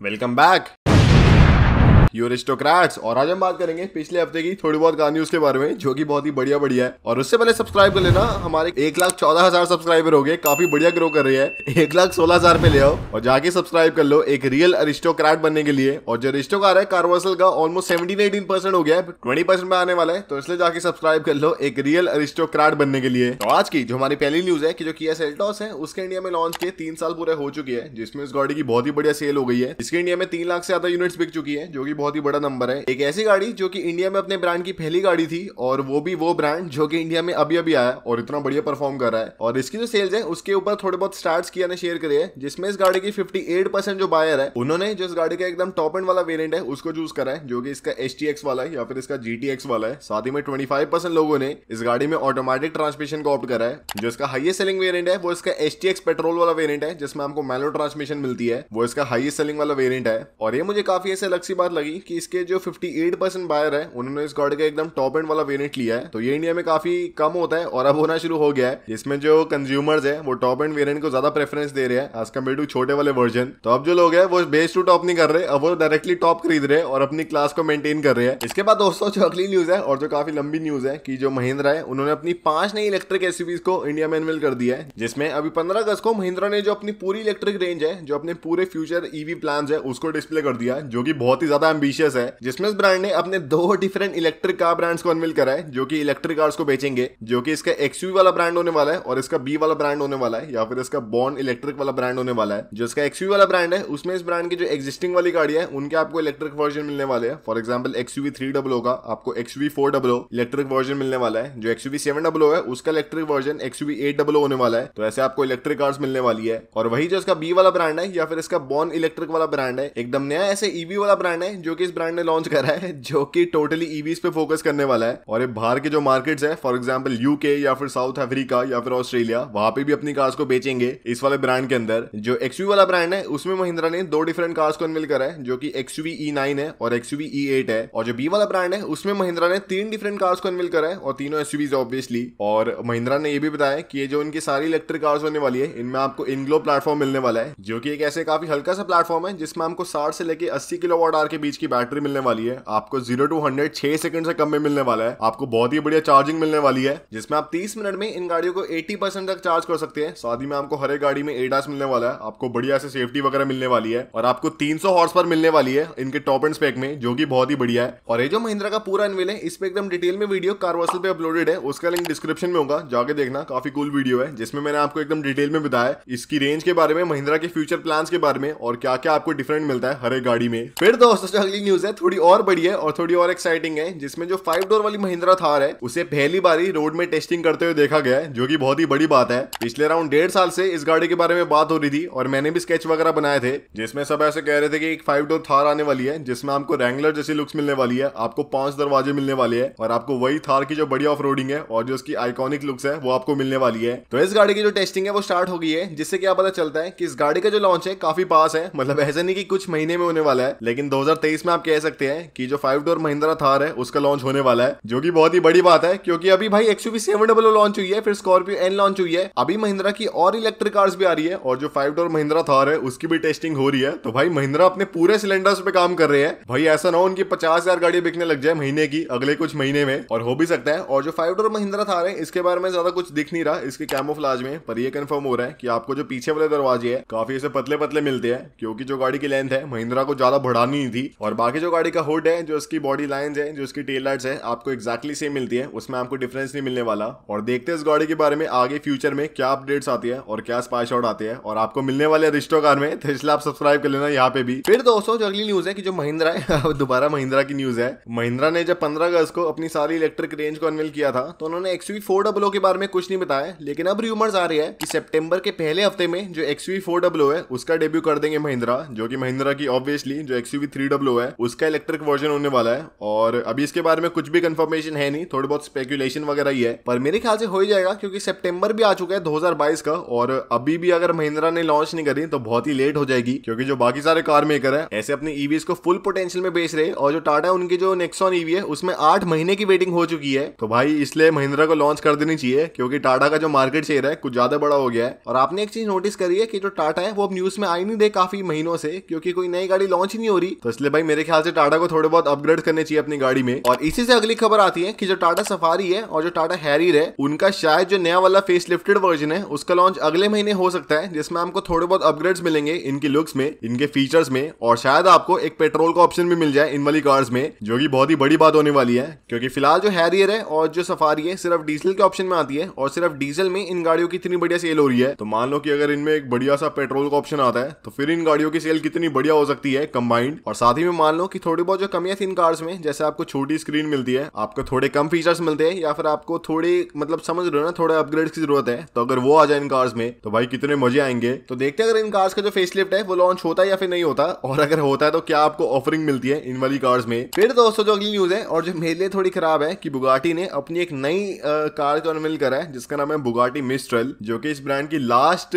Welcome back. You और आज हम बात करेंगे पिछले हफ्ते की थोड़ी बहुत कहानी उसके बारे में जो कि बहुत ही बढ़िया बढ़िया है और उससे पहले सब्सक्राइब कर लेना हमारे एक लाख चौदह हजार सब्सक्राइबर हो गए काफी बढ़िया ग्रो कर रही है एक लाख सोलह हजार पे ले आओ और जाके सब्सक्राइब कर लो एक रियल अरिस्टोक्रेट बनने के लिए और जो रिस्टोकार है कार्वर्सल का ऑलमोस्ट सेवेंटीन एटीन परसेंट हो गया है ट्वेंटी परसेंट में आने वाला है तो इसलिए जाके सब्सक्राइब कर लो एक रियल अरिस्टोक्रेट बनने के लिए तो आज की जो हमारी पहली न्यूज है कि जो किया सेल्टॉस है उसके इंडिया में लॉन्च किए तीन साल पूरे हो चुके हैं जिसमें इस गाड़ी की बहुत ही बढ़िया सेल हो गई है इसके इंडिया में तीन लाख से ज्यादा यूनिट्स बिक चुकी है जो की बहुत ही बड़ा नंबर है एक ऐसी गाड़ी जो कि इंडिया में अपने ब्रांड की पहली गाड़ी थी और वो भी वो ब्रांड जो कि इंडिया में अभी अभी आया और इतना बढ़िया परफॉर्म कर रहा है और इसकी जो सेल्स है उसके ऊपर थोड़े बहुत स्टार्ट किया ने शेयर करे जिसमें इस गाड़ी की फिफ्टी जो बायर है उन्होंने जो इस गाड़ी का एकदम टॉप एंड वाला वेरियंट है उसको चूज करा है जो कि इसका एस वाला है या फिर इसका जी वाला है साथ ही में ट्वेंटी लोगों ने इस गाड़ी में ऑटोमेटिक ट्रांसमिशन को ऑप्ट करा है जो इसका हाईएस्ट सेलिंग वेरियंट है वो इसका एस पेट्रोल वाला वेरियंट है जिसमें आपको मेलो ट्रांसमिशन मिलती है वो इसका हाईएस्ट सेलिंग वाला वेरियंट है और ये मुझे काफी ऐसे अलग सी बात लगी रही कि इसके जो 58 परसेंट बायर है उन्होंने इस गाड़ी का एकदम टॉप एंड वाला वेरियंट लिया है तो ये इंडिया में काफी कम होता है और अब होना शुरू हो गया है जिसमें जो कंज्यूमर्स है वो टॉप एंड वेरियंट को ज्यादा प्रेफरेंस दे रहे हैं एज कम्पेयर टू छोटे वाले वर्जन तो अब जो लोग है वो बेस टू टॉप नहीं कर रहे अब वो डायरेक्टली टॉप खरीद रहे और अपनी क्लास को मेंटेन कर रहे हैं इसके बाद दोस्तों जो अगली न्यूज है और जो काफी लंबी न्यूज है कि जो महिंद्रा है उन्होंने अपनी पांच नई इलेक्ट्रिक एसयूवीज को इंडिया में कर दिया है जिसमें अभी पंद्रह अगस्त को महिंद्रा ने जो अपनी पूरी इलेक्ट्रिक रेंज है जो अपने पूरे फ्यूचर ईवी प्लान है उसको डिस्प्ले कर दिया जो कि बहुत ही ज्यादा एम्बिशियस है जिसमें इस ब्रांड ने अपने दो डिफरेंट इलेक्ट्रिक कार ब्रांड्स को अनविल करा है जो कि इलेक्ट्रिक कार्स को बेचेंगे जो कि इसका एक्सयू वाला ब्रांड होने वाला है और इसका बी वाला ब्रांड होने वाला है या फिर इसका बॉन्ड इलेक्ट्रिक वाला ब्रांड होने वाला है जो इसका एक्सयू वाला ब्रांड है उसमें इस ब्रांड की जो एक्जिस्टिंग वाली गाड़ी है उनके आपको इलेक्ट्रिक वर्जन मिलने वाले हैं for example XUV three double O का आपको XUV four double O electric version मिलने वाला है जो एक्सयूवी सेवन डब्लो है उसका electric version XUV eight double O होने वाला है तो ऐसे आपको इलेक्ट्रिक कार्स मिलने वाली है और वही जो इसका बी वाला ब्रांड है या फिर इसका बॉन्ड इलेक्ट्रिक वाला ब्रांड है एकदम नया ऐसे ईवी e वाला ब्रांड है जो जो कि इस ब्रांड ने लॉन्च करा है जो कि टोटली ईवीज e पे फोकस करने वाला है और ये बाहर के जो मार्केट्स है फॉर एग्जाम्पल यूके या फिर साउथ अफ्रीका या फिर ऑस्ट्रेलिया वहां पे भी अपनी कार्स को बेचेंगे इस वाले ब्रांड के अंदर जो एक्सयू वाला ब्रांड है उसमें महिंद्रा ने दो डिफरेंट कार्स को अनविल करा है जो की एक्सयूवी ई नाइन है और एक्सयूवी ई एट है और जो बी वाला ब्रांड है उसमें महिंद्रा ने तीन डिफरेंट कार्स को अनविल करा है और तीनों एसयूवीज ऑब्वियसली और महिंद्रा ने ये भी बताया कि ये जो इनकी सारी इलेक्ट्रिक कार्स होने वाली है इनमें आपको इनग्लो प्लेटफॉर्म मिलने वाला है जो कि एक ऐसे काफी हल्का सा प्लेटफॉर्म है जिसमें हमको साठ से लेकर अस्सी किलो वॉट आर के बीच की बैटरी मिलने वाली है आपको जीरो टू हंड्रेड छह सेकंड से कम में मिलने वाला है आपको बहुत ही बढ़िया चार्जिंग मिलने वाली है जिसमें आप तीस मिनट में इन गाड़ियों को एटी परसेंट तक चार्ज कर सकते हैं साथ ही में आपको हर एक गाड़ी में एडास मिलने वाला है आपको बढ़िया से सेफ्टी वगैरह मिलने वाली है और आपको तीन सौ हॉर्स पर मिलने वाली है इनके टॉप एंड स्पेक में जो की बहुत ही बढ़िया है और ये जो महिंद्रा का पूरा इनवेल है इस पर एकदम डिटेल में वीडियो कारवासल पे अपलोडेड है उसका लिंक डिस्क्रिप्शन में होगा जाके देखना काफी कुल वीडियो है जिसमें मैंने आपको एकदम डिटेल में बताया इसकी रेंज के बारे में महिंद्रा के फ्यूचर प्लान के बारे में और क्या क्या आपको डिफरेंट मिलता है हर एक गाड़ी में फिर दोस्तों अगली न्यूज है थोड़ी और बड़ी है और थोड़ी और एक्साइटिंग है जिसमें जो फाइव डोर वाली महिंद्रा थार है उसे पहली बार ही रोड में टेस्टिंग करते हुए देखा गया है जो की बहुत ही बड़ी बात है पिछले अराउंड डेढ़ साल से इस गाड़ी के बारे में बात हो रही थी और मैंने भी स्केच वगैरह बनाए थे जिसमें सब ऐसे कह रहे थे कि एक फाइव डोर थार आने वाली है जिसमें आपको रेंगुलर जैसी लुक्स मिलने वाली है आपको पांच दरवाजे मिलने वाले हैं और आपको वही थार की जो बड़ी ऑफ है और जो उसकी आइकॉनिक लुक्स है वो आपको मिलने वाली है तो इस गाड़ी की जो टेस्टिंग है वो स्टार्ट हो गई है जिससे क्या पता चलता है कि इस गाड़ी का जो लॉन्च है काफी पास है मतलब ऐसा नहीं कि कुछ महीने में होने वाला है लेकिन 2023 2023 में आप कह सकते हैं कि जो फाइव डोर महिंद्रा थार है उसका लॉन्च होने वाला है जो की बहुत ही बड़ी बात है क्योंकि अभी भाई एक्सयूवी सेवन डबल लॉन्च हुई है फिर स्कॉर्पियो एन लॉन्च हुई है अभी महिंद्रा की और इलेक्ट्रिक कार्स भी आ रही है और जो फाइव डोर महिंद्रा थार है उसकी भी टेस्टिंग हो रही है तो भाई महिंद्रा अपने पूरे सिलेंडर्स पे काम कर रहे हैं भाई ऐसा ना हो उनकी पचास हजार गाड़ी बिकने लग जाए महीने की अगले कुछ महीने में और हो भी सकता है और जो फाइव डोर महिंद्रा थार है इसके बारे में ज्यादा कुछ दिख नहीं रहा इसके कैमोफ्लाज में पर यह कंफर्म हो रहा है कि आपको जो पीछे वाले दरवाजे है काफी ऐसे पतले पतले मिलते हैं क्योंकि जो गाड़ी की लेंथ है महिंद्रा को ज्यादा बढ़ानी नहीं थी और बाकी जो गाड़ी का हुड है जो उसकी बॉडी लाइन है जो उसकी टेल लाइट है आपको एक्जैक्टली सेम मिलती है उसमें आपको डिफरेंस नहीं मिलने वाला और देखते हैं इस गाड़ी के बारे में आगे फ्यूचर में क्या अपडेट्स आती है और क्या स्पाइश आउट आते हैं और आपको मिलने वाले रिश्तों कार में तो इसलिए आप सब्सक्राइब कर लेना यहाँ पे भी फिर दोस्तों जो अगली न्यूज है कि जो महिंद्रा है दोबारा महिंद्रा की न्यूज है महिंद्रा ने जब पंद्रह अगस्त को अपनी सारी इलेक्ट्रिक रेंज को अनवेल किया था तो उन्होंने एक्सवी फोर डब्लो के बारे में कुछ नहीं बताया लेकिन अब र्यूमर्स आ रही है कि सेप्टेम्बर के पहले हफ्ते में जो एक्सवी फोर डब्लो है उसका डेब्यू कर देंगे महिंद्रा जो कि महिंद्रा की ऑब्वियसली जो एक्सवी थ्री डब्लो लो है उसका इलेक्ट्रिक वर्जन होने वाला है और अभी इसके बारे में कुछ भी कंफर्मेशन है नहीं थोड़ी बहुत स्पेकुलेशन वगैरह ही है पर मेरे ख्याल से हो ही जाएगा क्योंकि सेप्टेम्बर भी आ चुका है दो का और अभी भी अगर महिंद्रा ने लॉन्च नहीं करी तो बहुत ही लेट हो जाएगी क्योंकि जो बाकी सारे कार मेकर है ऐसे अपनी ईवीएस e को फुल पोटेंशियल में बेच रहे और जो टाटा उनकी जो नेक्सॉन ईवी e है उसमें आठ महीने की वेटिंग हो चुकी है तो भाई इसलिए महिंद्रा को लॉन्च कर देनी चाहिए क्योंकि टाटा का जो मार्केट शेयर है कुछ ज्यादा बड़ा हो गया है और आपने एक चीज नोटिस करी है कि जो टाटा है वो अब न्यूज में आई नहीं दे काफी महीनों से क्योंकि कोई नई गाड़ी लॉन्च नहीं हो रही तो इसलिए भाई मेरे ख्याल से टाटा को थोड़े बहुत अपग्रेड करने चाहिए अपनी गाड़ी में और इसी से अगली खबर आती है कि जो टाटा सफारी है और जो टाटा हैरियर है उनका शायद जो नया वाला फेस लिफ्टेड वर्जन है उसका लॉन्च अगले महीने हो सकता है जिसमें आपको थोड़े बहुत अपग्रेड मिलेंगे इनकी लुक्स में इनके फीचर्स में और शायद आपको एक पेट्रोल का ऑप्शन भी मिल जाए इन वाली कार्स में जो की बहुत ही बड़ी बात होने वाली है क्योंकि फिलहाल जो हैरियर है और जो सफारी है सिर्फ डीजल के ऑप्शन में आती है और सिर्फ डीजल में इन गाड़ियों की इतनी बढ़िया सेल हो रही है तो मान लो कि अगर इनमें एक बढ़िया सा पेट्रोल का ऑप्शन आता है तो फिर इन गाड़ियों की सेल कितनी बढ़िया हो सकती है कंबाइंड और साथ ही भी मान लो कि थोड़ी बहुत जो कमियां थी इन कार्स में जैसे आपको छोटी स्क्रीन मिलती है आपको थोड़े कम फीचर्स मिलते हैं या फिर आपको थोड़ी मतलब समझ रहे हो ना थोड़े अपग्रेड की जरूरत है तो अगर वो आ जाए इन कार्स में तो भाई कितने मजे आएंगे तो देखते हैं अगर इन कार्स का जो फेस है वो लॉन्च होता है या फिर नहीं होता और अगर होता है तो क्या आपको ऑफरिंग मिलती है इन वाली कार्स में फिर दोस्तों जो अगली न्यूज है और जो मेरे लिए थोड़ी खराब है कि बुगाटी ने अपनी एक नई कार को अनविल करा है जिसका नाम है बुगाटी मिस्ट्रल जो कि इस ब्रांड की last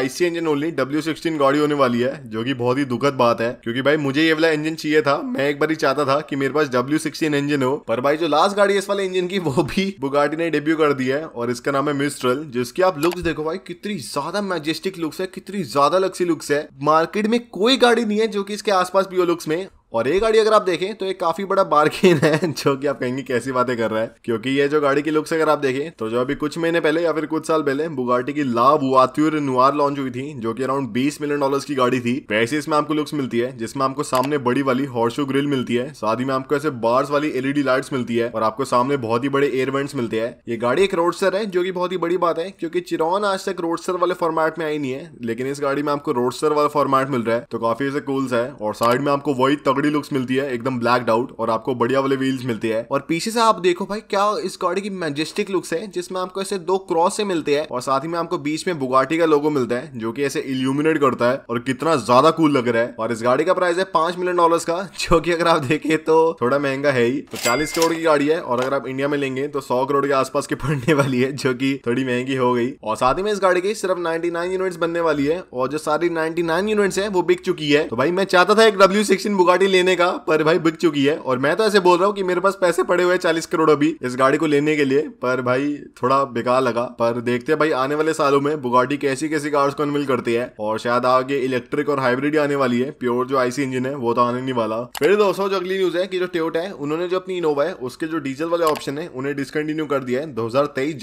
IC engine only W गाड़ी होने वाली है जो कि बहुत ही दुखद बात है क्योंकि भाई मुझे ये वाला इंजन चाहिए था मैं एक बार ही चाहता था कि मेरे पास डब्ल्यू सिक्सटीन इंजन हो पर भाई जो लास्ट गाड़ी इस वाले इंजन की वो भी बुगाटी ने डेब्यू कर दी है और इसका नाम है मिस्ट्रल जिसकी आप लुक्स देखो भाई कितनी ज्यादा मैजेस्टिक लुक्स है कितनी ज्यादा लक्सी लुक्स है मार्केट में कोई गाड़ी नहीं है जो कि इसके आसपास भी हो लुक्स में और ये गाड़ी अगर आप देखें तो ये काफी बड़ा बार्गेन है जो कि आप कहेंगे कैसी बातें कर रहा है क्योंकि ये जो गाड़ी की लुक्स अगर आप देखें तो जो अभी कुछ महीने पहले या फिर कुछ साल पहले बुगाटी की ला वुआत्यूर नुआर लॉन्च हुई थी जो कि अराउंड 20 मिलियन डॉलर्स की गाड़ी थी वैसे इसमें आपको लुक्स मिलती है जिसमें आपको सामने बड़ी वाली हॉर्सू ग्रिल मिलती है साथ ही में आपको ऐसे बार्स वाली एलईडी लाइट्स मिलती है और आपको सामने बहुत ही बड़े एयरवेंट्स मिलते हैं ये गाड़ी एक रोडस्टर है जो की बहुत ही बड़ी बात है क्योंकि चिरौन आज तक रोडस्टर वाले फॉर्मेट में आई नहीं है लेकिन इस गाड़ी में आपको रोडस्टर वाला फॉर्मेट मिल रहा है तो काफी ऐसे कूल्स है और साइड में आपको वही तगड़ी तगड़ी लुक्स मिलती है एकदम ब्लैक आउट और आपको बढ़िया वाले व्हील्स मिलते हैं और पीछे से आप देखो भाई क्या इस गाड़ी की मैजेस्टिक लुक्स है जिसमें आपको ऐसे दो क्रॉस से मिलते हैं और साथ ही में आपको बीच में बुगाटी का लोगो मिलता है जो की ऐसे इल्यूमिनेट करता है और कितना ज्यादा कूल लग रहा है और इस गाड़ी का प्राइस है पांच मिलियन डॉलर का जो की अगर आप देखे तो थोड़ा महंगा है ही तो चालीस करोड़ की गाड़ी है और अगर आप इंडिया में लेंगे तो सौ करोड़ के आसपास की पड़ने वाली है जो की थोड़ी महंगी हो गई और साथ ही में इस गाड़ी की सिर्फ नाइनटी नाइन यूनिट्स बनने वाली है और जो सारी नाइनटी नाइन यूनिट्स है वो बिक चुकी है तो भाई मैं चाहता था एक W16 बुगाटी नहीं लेने का पर भाई बिक चुकी है और मैं तो ऐसे बोल रहा हूँ कि मेरे पास पैसे पड़े हुए हैं चालीस करोड़ अभी इस गाड़ी को लेने के लिए पर भाई थोड़ा बेकार लगा पर देखते हैं भाई आने वाले सालों में बुगाटी कैसी कैसी कार्स को अनविल करती है और शायद आगे इलेक्ट्रिक और हाइब्रिड आने वाली है प्योर जो आईसी इंजन है वो तो आने नहीं वाला फिर दोस्तों जो अगली न्यूज है कि जो टोयोटा है उन्होंने जो अपनी इनोवा है उसके जो डीजल वाले ऑप्शन है उन्हें डिसकंटिन्यू कर दिया है दो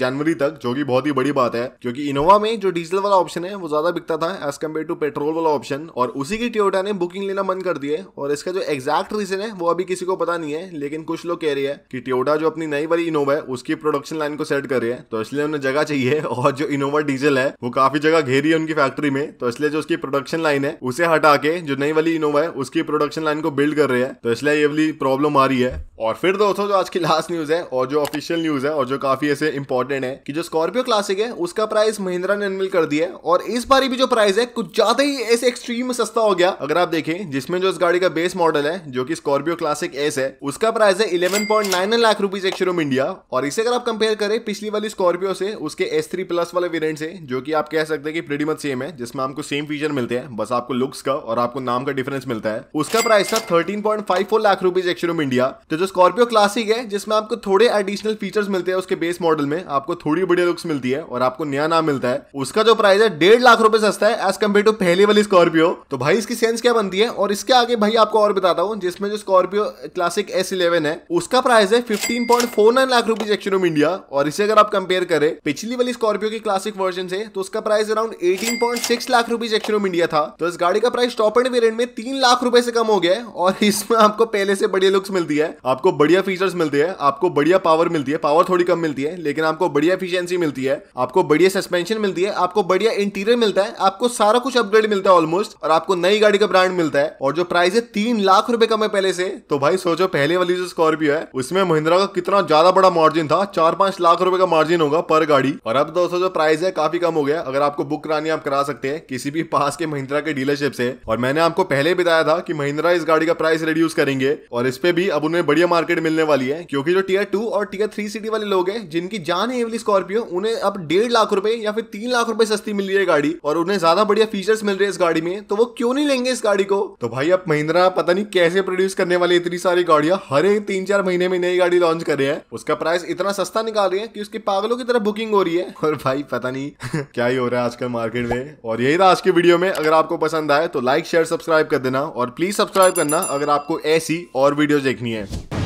जनवरी तक जो की बहुत ही बड़ी बात है क्योंकि इनोवा में जो डीजल वाला ऑप्शन है वो ज्यादा बिकता था एज कम्पेयर टू पेट्रोल वाला ऑप्शन और उसी की टोयोटा ने बुकिंग लेना बंद कर दिया और इसका जो जो एग्जैक्ट रीजन है वो अभी किसी को पता नहीं है लेकिन कुछ लोग कह रहे हैं कि टोयोटा जो अपनी नई वाली इनोवा है उसकी प्रोडक्शन लाइन को सेट कर रही है तो इसलिए उन्हें जगह चाहिए और जो इनोवा डीजल है वो काफी जगह घेरी है उनकी फैक्ट्री में तो इसलिए जो उसकी प्रोडक्शन लाइन है उसे हटा के जो नई वाली इनोवा है उसकी प्रोडक्शन लाइन को बिल्ड कर रहे हैं तो इसलिए ये वाली प्रॉब्लम आ रही है और फिर दोस्तों जो आज की लास्ट न्यूज है और जो ऑफिशियल न्यूज है और जो काफी ऐसे इंपॉर्टेंट है कि जो स्कॉर्पियो क्लासिक है उसका प्राइस महिंद्रा ने अनमिल कर दिया है और इस बार भी जो प्राइस है कुछ ज्यादा ही ऐसे एक्सट्रीम सस्ता हो गया अगर आप देखें जिसमें जो इस गाड़ी का बेस मॉडल है जो कि स्कॉर्पियो क्लासिक एस है उसका प्राइस है eleven point nine lakh rupees ex showroom India और इसे अगर आप कंपेयर करें पिछली वाली स्कॉर्पियो से उसके एस थ्री प्लस वाले वेरियंट से जो कि आप कह सकते हैं कि प्रीडी मच सेम है जिसमें आपको सेम फीचर मिलते हैं बस आपको लुक्स का और आपको नाम का डिफरेंस मिलता है उसका प्राइस था thirteen point five four lakh rupees ex showroom India तो जो स्कॉर्पियो क्लासिक है जिसमें आपको थोड़े एडिशनल फीचर्स मिलते हैं उसके बेस मॉडल में आपको थोड़ी बढ़िया लुक्स मिलती है और आपको नया नाम मिलता है उसका जो प्राइस है डेढ़ लाख रुपए सस्ता है एज कम्पेयर टू पहले वाली स्कॉर्पियो तो भाई इसकी सेंस क्या बनती है और इसके आगे भाई आपको और और बताता हूँ जिसमें जो स्कॉर्पियो क्लासिक एस इलेवन है उसका प्राइस है fifteen point four nine lakh rupees action of India और इसे अगर आप कंपेयर करें पिछली वाली स्कॉर्पियो की क्लासिक वर्जन से तो उसका price around eighteen point six lakh rupees action of India था तो इस गाड़ी का प्राइस टॉप एंड वेरियंट में तीन लाख रुपए से कम हो गया है और इसमें आपको पहले से बढ़िया लुक्स मिलती है आपको बढ़िया फीचर्स मिलती है आपको बढ़िया पावर मिलती है पावर थोड़ी कम मिलती है लेकिन आपको बढ़िया एफिशियंसी मिलती है आपको बढ़िया सस्पेंशन मिलती है आपको बढ़िया इंटीरियर मिलता है आपको सारा कुछ अपग्रेड मिलता है ऑलमोस्ट और आपको नई गाड़ी का ब्रांड मिलता है और जो प्राइस है तीन लाख रुपए कम है पहले से तो भाई सोचो पहले वाली जो स्कॉर्पियो है उसमें महिंद्रा का कितना ज्यादा बड़ा मार्जिन था चार पांच लाख रुपए का मार्जिन होगा पर गाड़ी और अब दोस्तों जो प्राइस है काफी कम हो गया अगर आपको बुक करानी आप करा सकते हैं किसी भी पास के महिंद्रा के डीलरशिप से और मैंने आपको पहले बताया था कि महिंद्रा इस गाड़ी का प्राइस रिड्यूस करेंगे और इस पे भी अब उन्हें बढ़िया मार्केट मिलने वाली है क्योंकि जो टीयर टू और टीयर थ्री सिटी वाले लोग हैं जिनकी जान है स्कॉर्पियो उन्हें अब डेढ़ लाख रुपए या फिर तीन लाख रुपए सस्ती मिल रही है गाड़ी और उन्हें ज्यादा बढ़िया फीचर्स मिल रहे हैं इस गाड़ी में तो वो क्यों नहीं लेंगे इस गाड़ी को तो भाई अब महिंद्रा पता पता नहीं कैसे प्रोड्यूस करने वाली इतनी सारी गाड़ियां हर एक तीन चार महीने में नई गाड़ी लॉन्च कर रहे हैं उसका प्राइस इतना सस्ता निकाल रही है कि उसके पागलों की तरफ बुकिंग हो रही है और भाई पता नहीं क्या ही हो रहा है आजकल मार्केट में और यही था आज के वीडियो में अगर आपको पसंद आए तो लाइक शेयर सब्सक्राइब कर देना और प्लीज सब्सक्राइब करना अगर आपको ऐसी और वीडियो देखनी है